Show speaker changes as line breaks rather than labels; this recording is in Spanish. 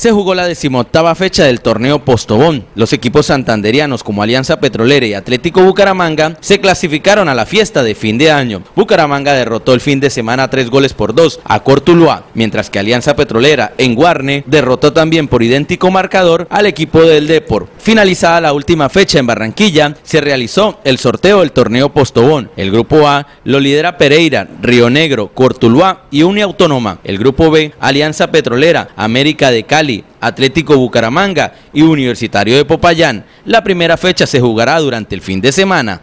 se jugó la decimoctava fecha del torneo Postobón. Los equipos santanderianos como Alianza Petrolera y Atlético Bucaramanga se clasificaron a la fiesta de fin de año. Bucaramanga derrotó el fin de semana tres goles por dos a Cortuluá, mientras que Alianza Petrolera en Guarne derrotó también por idéntico marcador al equipo del Deport. Finalizada la última fecha en Barranquilla, se realizó el sorteo del torneo Postobón. El grupo A lo lidera Pereira, Río Negro, Cortuluá y Autónoma. El grupo B, Alianza Petrolera, América de Cali, Atlético Bucaramanga y Universitario de Popayán. La primera fecha se jugará durante el fin de semana.